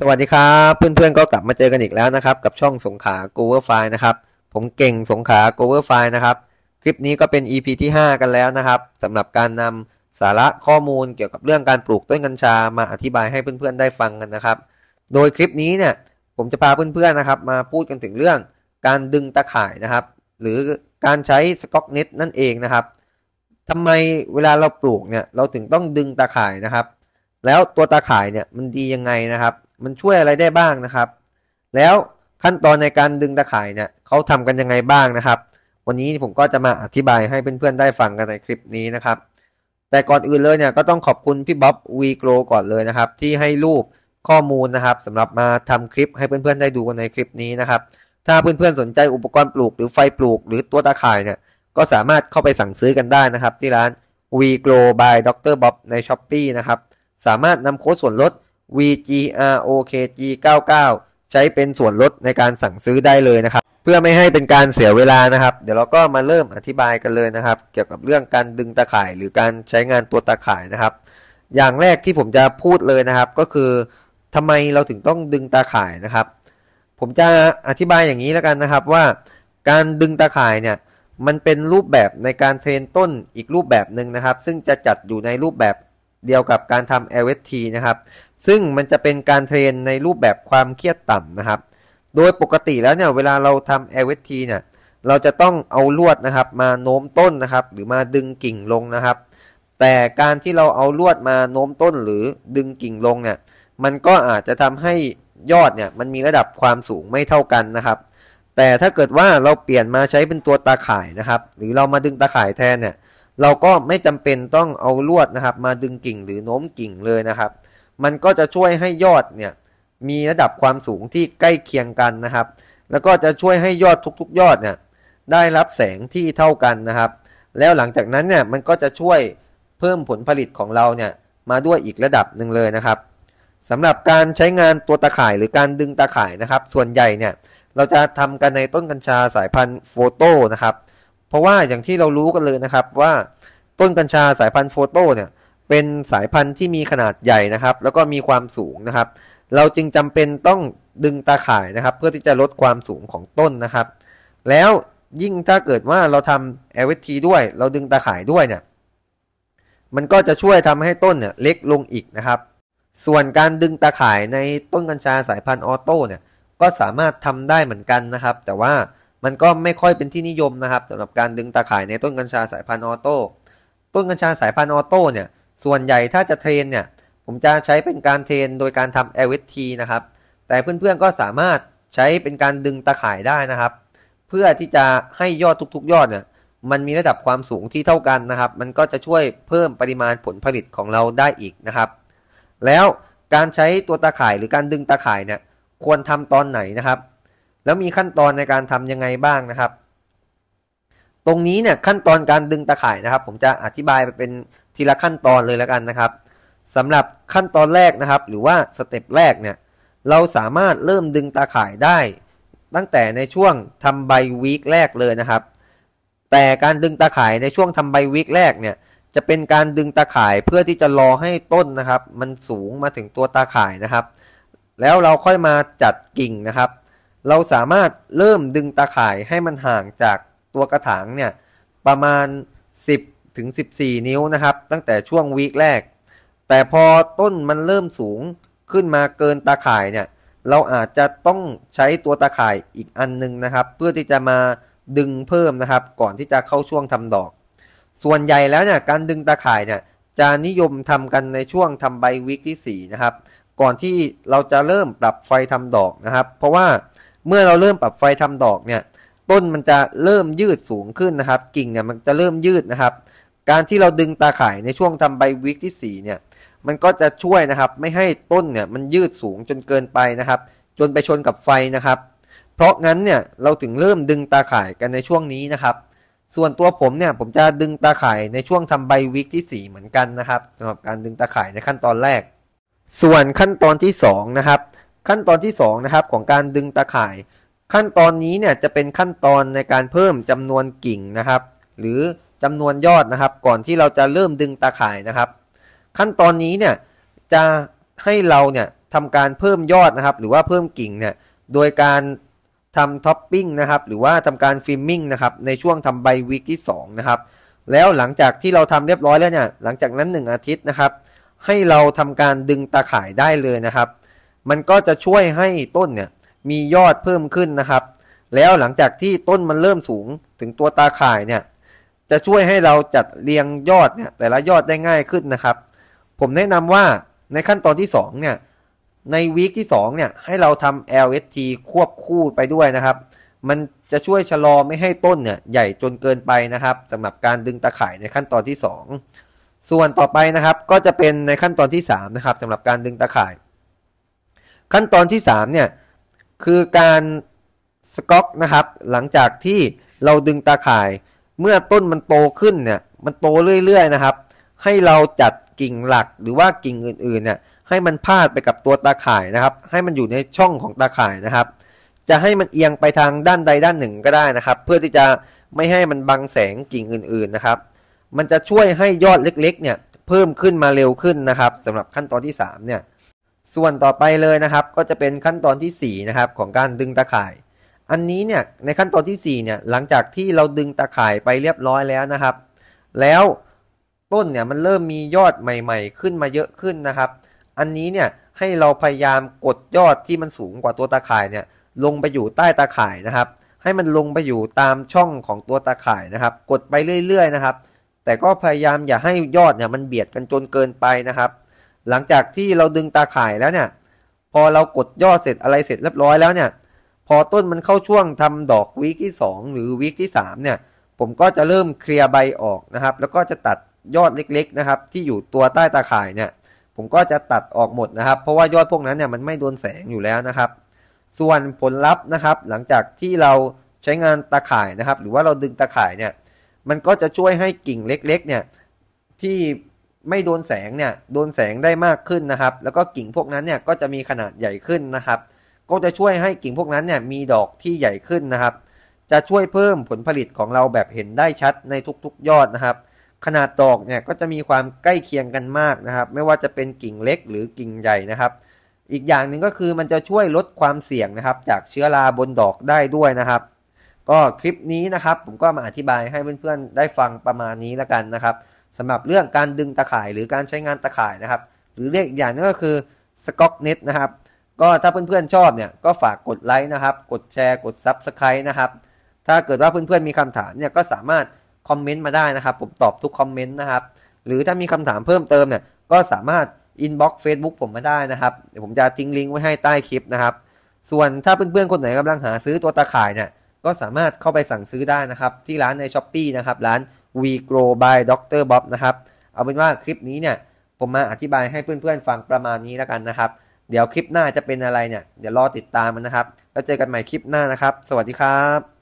สวัสดีครับเพื่อนๆก็กลับมาเจอกันอีกแล้วนะครับ กับช่องสงขา g o v e r f i นะครับ ผมเก่งสงขา g o v e r f i นะครับ คลิปนี้ก็เป็น EP ที่ 5 กันแล้วนะครับสำหรับการนำสาระข้อมูลเกี่ยวกับเรื่องการปลูกต้นกัญชามาอธิบายให้เพื่อนๆได้ฟังกันนะครับ โดยคลิปนี้เนี่ยผมจะพาเพื่อนๆนะครับ มาพูดกันถึงเรื่อง การดึงตะข่ายนะครับหรือการใช้สก็อกเน็ตนั่นเองนะครับทำไมเวลาเราปลูกเนี่ยเราถึงต้องดึงตาข่ายนะครับ แล้วตัวตาข่ายเนี่ยมันดียังไงนะครับมันช่วยอะไรได้บ้างนะครับ แล้วขั้นตอนในการดึงตะข่ายเนี่ยเขาทำกันยังไงบ้างนะครับ วันนี้ผมก็จะมาอธิบายให้เพื่อนๆได้ฟังกันในคลิปนี้นะครับ แต่ก่อนอื่นเลยเนี่ยก็ต้องขอบคุณพี่บ๊อบวีโกรก่อนเลยนะครับ ที่ให้รูปข้อมูลนะครับ สำหรับมาทำคลิปให้เพื่อนๆได้ดูกันในคลิปนี้นะครับ ถ้าเพื่อน ๆ สนใจอุปกรณ์ปลูก หรือไฟปลูก หรือตัวตะข่ายเนี่ยก็สามารถเข้าไปสั่งซื้อกันได้นะครับ ที่ร้าน็ g r o w by Dr. Bob ใน s h อ p e e นะครับสามารถนำโค้ดส่วนลด VGROKG 99ใช้เป็นส่วนลดในการสั่งซื้อได้เลยนะครับ เพื่อไม่ให้เป็นการเสียเวลานะครับ เดี๋ยวเราก็มาเริ่มอธิบายกันเลยนะครับ เกี่ยวกับเรื่องการดึงตาข่ายหรือการใช้งานตัวตาข่ายนะครับ อย่างแรกที่ผมจะพูดเลยนะครับ ก็คือทำไมเราถึงต้องดึงตาข่ายนะครับ ผมจะอธิบายอย่างนี้แล้วกันนะครับว่า การดึงตาข่ายเนี่ยมันเป็นรูปแบบในการเทรนต้นอีกรูปแบบหนึ่งนะครับ ซึ่งจะจัดอยู่ในรูปแบบเดียวกับการทำ LST นะครับ ซึ่งมันจะเป็นการเทรนในรูปแบบความเครียดต่ำนะครับ โดยปกติแล้วเนี่ย เวลาเราทำ LST เนี่ย เราจะต้องเอาลวดนะครับมาโน้มต้นนะครับหรือมาดึงกิ่งลงนะครับ แต่การที่เราเอาลวดมาโน้มต้นหรือดึงกิ่งลงเนี่ยมันก็อาจจะทำให้ยอดเนี่ยมันมีระดับความสูงไม่เท่ากันนะครับ แต่ถ้าเกิดว่าเราเปลี่ยนมาใช้เป็นตัวตาข่ายนะครับ หรือเรามาดึงตาข่ายแทนเนี่ยเราก็ไม่จำเป็นต้องเอาลวดนะครับ มาดึงกิ่งหรือโน้มกิ่งเลยนะครับ มันก็จะช่วยให้ยอดเนี่ยมีระดับความสูงที่ใกล้เคียงกันนะครับ แล้วก็จะช่วยให้ยอดทุกๆ ยอดเนี่ยได้รับแสงที่เท่ากันนะครับ แล้วหลังจากนั้นเนี่ยมันก็จะช่วยเพิ่มผลผลิตของเราเนี่ยมาด้วยอีกระดับหนึ่งเลยนะครับสำหรับการใช้งานตัวตาข่ายหรือการดึงตาข่ายนะครับ ส่วนใหญ่เนี่ยเราจะทำกันในต้นกัญชาสายพันธุ์โฟโต้นะครับเพราะว่าอย่างที่เรารู้กันเลยนะครับว่าต้นกัญชาสายพันธุ์โฟโต้เนี่ย เป็นสายพันธุ์ที่มีขนาดใหญ่นะครับ แล้วก็มีความสูงนะครับ เราจึงจำเป็นต้องดึงตาข่ายนะครับ เพื่อที่จะลดความสูงของต้นนะครับ แล้วยิ่งถ้าเกิดว่าเราทำเอเวทีด้วยเราดึงตาข่ายด้วยเนี่ย มันก็จะช่วยทำให้ต้นเนี่ยเล็กลงอีกนะครับ ส่วนการดึงตาข่ายในต้นกัญชาสายพันธุ์ออโต้เนี่ย ก็สามารถทำได้เหมือนกันนะครับ แต่ว่ามันก็ไม่ค่อยเป็นที่นิยมนะครับสำหรับการดึงตาข่ายในต้นกัญชาสายพันธุ์ออโต้ต้นกัญชาสายพันธุ์ออโต้เนี่ยส่วนใหญ่ถ้าจะเทรนเนี่ย ผมจะใช้เป็นการเทรนโดยการทำ LST นะครับแต่เพื่อนๆก็สามารถใช้เป็นการดึงตาข่ายได้นะครับ เพื่อที่จะให้ยอดทุก ๆยอดเนี่ยมันมีระดับความสูงที่เท่ากันนะครับ มันก็จะช่วยเพิ่มปริมาณผลผลิตของเราได้อีกนะครับ แล้วการใช้ตัวตาข่ายหรือการดึงตาข่ายเนี่ยควรทำตอนไหนนะครับแล้วมีขั้นตอนในการทำยังไงบ้างนะครับ ตรงนี้เนี่ยขั้นตอนการดึงตะข่ายนะครับ ผมจะอธิบายไปเป็นทีละขั้นตอนเลยแล้วกันนะครับสำหรับขั้นตอนแรกนะครับหรือว่าสเต็ปแรกเนี่ย เราสามารถเริ่มดึงตาข่ายได้ตั้งแต่ในช่วงทำใบวีคแรกเลยนะครับ แต่การดึงตาข่ายในช่วงทำใบวีคแรกเนี่ยจะเป็นการดึงตาข่ายเพื่อที่จะรอให้ต้นนะครับ มันสูงมาถึงตัวตาข่ายนะครับ แล้วเราค่อยมาจัดกิ่งนะครับเราสามารถเริ่มดึงตาข่ายให้มันห่างจากตัวกระถางเนี่ยประมาณ 10 ถึง 14 นิ้วนะครับ ตั้งแต่ช่วงวีคแรก แต่พอต้นมันเริ่มสูงขึ้นมาเกินตาข่ายเนี่ยเราอาจจะต้องใช้ตัวตาข่ายอีกอันนึงนะครับ เพื่อที่จะมาดึงเพิ่มนะครับ ก่อนที่จะเข้าช่วงทำดอก ส่วนใหญ่แล้วเนี่ยการดึงตาข่ายเนี่ยจะนิยมทำกันในช่วงทำใบวิกที่ 4 นะครับ ก่อนที่เราจะเริ่มปรับไฟทำดอกนะครับ เพราะว่าเมื่อเราเริ่มปรับไฟทำดอกเนี่ย ต้นมันจะเริ่มยืดสูงขึ้นนะครับ กิ่งเนี่ยมันจะเริ่มยืดนะครับ การที่เราดึงตาข่ายในช่วงทำใบวิกที่4เนี่ย มันก็จะช่วยนะครับ ไม่ให้ต้นเนี่ยมันยืดสูงจนเกินไปนะครับ จนไปชนกับไฟนะครับ เพราะงั้นเนี่ยเราถึงเริ่มดึงตาข่ายกันในช่วงนี้นะครับ ส่วนตัวผมเนี่ยผมจะดึงตาข่ายในช่วงทำใบวิกที่ 4 เหมือนกันนะครับสำหรับการดึงตาข่ายในขั้นตอนแรก ส่วนขั้นตอนที่ 2 นะครับขั้นตอนที่2นะครับของการดึงตาข่าย ขั้นตอนนี้เนี่ยจะเป็นขั้นตอนในการเพิ่มจำนวนกิ่งนะครับ หรือจำนวนยอดนะครับ ก่อนที่เราจะเริ่มดึงตาข่ายนะครับ ขั้นตอนนี้เนี่ยจะให้เราเนี่ยทำการเพิ่มยอดนะครับ หรือว่าเพิ่มกิ่งเนี่ย โดยการทำท็อปปิ้งนะครับ หรือว่าทำการฟิลมิ่งนะครับ ในช่วงทำใบวีคที่2นะครับ แล้วหลังจากที่เราทำเรียบร้อยแล้วเนี่ย หลังจากนั้น 1 อาทิตย์นะครับ ให้เราทำการดึงตาข่ายได้เลยนะครับมันก็จะช่วยให้ต้นเนี่ยมียอดเพิ่มขึ้นนะครับ แล้วหลังจากที่ต้นมันเริ่มสูงถึงตัวตาข่ายเนี่ยจะช่วยให้เราจัดเรียงยอดเนี่ยแต่ละยอดได้ง่ายขึ้นนะครับ ผมแนะนำว่าในขั้นตอนที่2เนี่ยในวีคที่2เนี่ยให้เราทำ LST ควบคู่ไปด้วยนะครับ มันจะช่วยชะลอไม่ให้ต้นเนี่ยใหญ่จนเกินไปนะครับสำหรับการดึงตาข่ายในขั้นตอนที่ 2 ส่วนต่อไปนะครับก็จะเป็นในขั้นตอนที่3นะครับสำหรับการดึงตาข่ายขั้นตอนที่3เนี่ยคือการสก๊อกนะครับหลังจากที่เราดึงตาข่าย เมื่อต้นมันโตขึ้นเนี่ยมันโตเรื่อย ๆนะครับ ให้เราจัดกิ่งหลักหรือว่ากิ่งอื่นๆเนี่ยให้มันพาดไปกับตัวตาข่ายนะครับ ให้มันอยู่ในช่องของตาข่ายนะครับ จะให้มันเอียงไปทางด้านใดด้านหนึ่งก็ได้นะครับ เพื่อที่จะไม่ให้มันบังแสงกิ่งอื่นๆนะครับ มันจะช่วยให้ยอดเล็กๆเนี่ยเพิ่มขึ้นมาเร็วขึ้นนะครับสำหรับขั้นตอนที่3เนี่ยส่วนต่อไปเลยนะครับก็จะเป็นขั้นตอนที่ 4 นะครับของการดึงตาข่าย อันนี้เนี่ยในขั้นตอนที่4เนี่ยหลังจากที่เราดึงตาข่ายไปเรียบร้อยแล้วนะครับ แล้วต้นเนี่ยมันเริ่มมียอดใหม่ๆ ขึ้นมาเยอะขึ้นนะครับ อันนี้เนี่ยให้เราพยายามกดยอดที่มันสูงกว่าตัวตาข่ายเนี่ยลงไปอยู่ใต้ตาข่ายนะครับ ให้มันลงไปอยู่ตามช่องของตัวตาข่ายนะครับ กดไปเรื่อย ๆนะครับ แต่ก็พยายามอย่าให้ยอดเนี่ยมันเบียดกันจนเกินไปนะครับหลังจากที่เราดึงตาข่ายแล้วเนี่ย พอเรากดย่อเสร็จอะไรเสร็จเรียบร้อยแล้วเนี่ย พอต้นมันเข้าช่วงทำดอกวีคที่ 2 หรือวีคที่3เนี่ย ผมก็จะเริ่มเคลียร์ใบออกนะครับ แล้วก็จะตัดยอดเล็กๆนะครับที่อยู่ตัวใต้ตาข่ายเนี่ย ผมก็จะตัดออกหมดนะครับ เพราะว่ายอดพวกนั้นเนี่ยมันไม่โดนแสงอยู่แล้วนะครับ ส่วนผลลัพธ์นะครับ หลังจากที่เราใช้งานตาข่ายนะครับหรือว่าเราดึงตาข่ายเนี่ย มันก็จะช่วยให้กิ่งเล็กๆเนี่ยที่ไม่โดนแสงเนี่ย โดนแสงได้มากขึ้นนะครับ แล้วก็กิ่งพวกนั้นเนี่ย ก็จะมีขนาดใหญ่ขึ้นนะครับ ก็จะช่วยให้กิ่งพวกนั้นเนี่ย มีดอกที่ใหญ่ขึ้นนะครับ จะช่วยเพิ่มผลผลิตของเราแบบเห็นได้ชัดในทุก ๆ ยอดนะครับ ขนาดดอกเนี่ย ก็จะมีความใกล้เคียงกันมากนะครับ ไม่ว่าจะเป็นกิ่งเล็กหรือกิ่งใหญ่นะครับ อีกอย่างหนึ่งก็คือมันจะช่วยลดความเสี่ยงนะครับ จากเชื้อราบนดอกได้ด้วยนะครับ ก็คลิปนี้นะครับ ผมก็มาอธิบายให้เพื่อนๆได้ฟังประมาณนี้แล้วกันนะครับสำหรับเรื่องการดึงตะข่ายหรือการใช้งานตะข่ายนะครับ หรือเรียกอีกอย่างนึงก็คือสก็อกเน็ตนะครับก็ถ้าเพื่อนๆชอบเนี่ยก็ฝากกดไลค์นะครับกดแชร์กดซับสไครต์นะครับถ้าเกิดว่าเพื่อนๆมีคำถามเนี่ยก็สามารถคอมเมนต์มาได้นะครับ ผมตอบทุกคอมเมนต์นะครับ หรือถ้ามีคำถามเพิ่มเติมเนี่ยก็สามารถอินบ็อกซ์เฟซบุ๊กผมมาได้นะครับเดี๋ยวผมจะทิ้งลิงก์ไว้ให้ใต้คลิปนะครับส่วนถ้าเพื่อนๆคนไหนกำลังหาซื้อตัวตาข่ายเนี่ยก็สามารถเข้าไปสั่งซื้อได้นะครับที่ร้านในช้อป e e นะครับร้าน We Grow by Dr. Bob นะครับ เอาเป็นว่าคลิปนี้เนี่ย ผมมาอธิบายให้เพื่อนๆฟังประมาณนี้แล้วกันนะครับ เดี๋ยวคลิปหน้าจะเป็นอะไรเนี่ยเดี๋ยวรอติดตามมันนะครับ แล้วเจอกันใหม่คลิปหน้านะครับ สวัสดีครับ